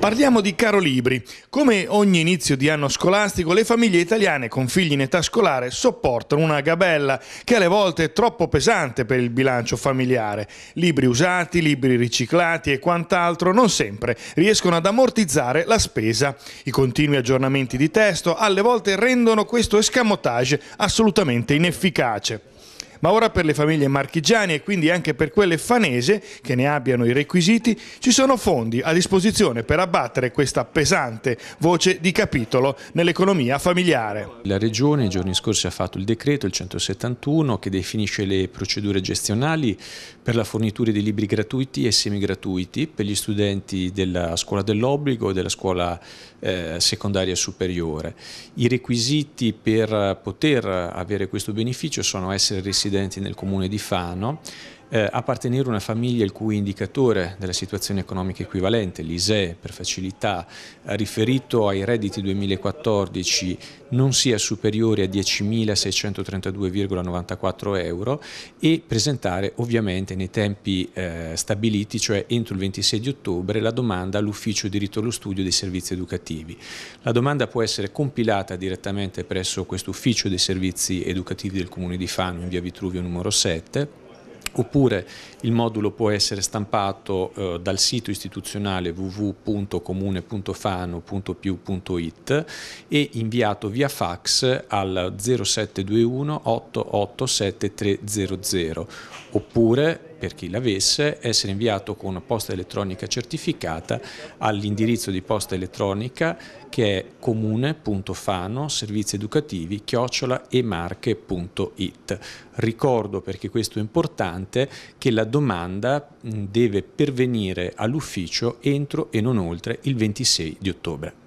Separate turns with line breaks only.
Parliamo di caro libri. Come ogni inizio di anno scolastico, le famiglie italiane con figli in età scolare sopportano una gabella che alle volte è troppo pesante per il bilancio familiare. Libri usati, libri riciclati e quant'altro non sempre riescono ad ammortizzare la spesa. I continui aggiornamenti di testo alle volte rendono questo escamotage assolutamente inefficace ma ora per le famiglie marchigiane e quindi anche per quelle fanese che ne abbiano i requisiti ci sono fondi a disposizione per abbattere questa pesante voce di capitolo nell'economia familiare.
La Regione i giorni scorsi ha fatto il decreto, il 171, che definisce le procedure gestionali per la fornitura di libri gratuiti e semigratuiti per gli studenti della scuola dell'obbligo e della scuola eh, secondaria superiore. I requisiti per poter avere questo beneficio sono essere residenti residenti nel comune di Fano eh, appartenere a una famiglia il cui indicatore della situazione economica equivalente, l'ISE per facilità, eh, riferito ai redditi 2014 non sia superiore a 10.632,94 euro e presentare ovviamente nei tempi eh, stabiliti, cioè entro il 26 di ottobre, la domanda all'ufficio diritto allo studio dei servizi educativi. La domanda può essere compilata direttamente presso questo ufficio dei servizi educativi del Comune di Fano in via Vitruvio numero 7 oppure il modulo può essere stampato eh, dal sito istituzionale www.comune.fano.piu.it e inviato via fax al 0721 887300 oppure per chi l'avesse, essere inviato con una posta elettronica certificata all'indirizzo di posta elettronica che è comune.fano servizi educativi chiocciolaemarche.it. Ricordo perché questo è importante che la domanda deve pervenire
all'ufficio entro e non oltre il 26 di ottobre.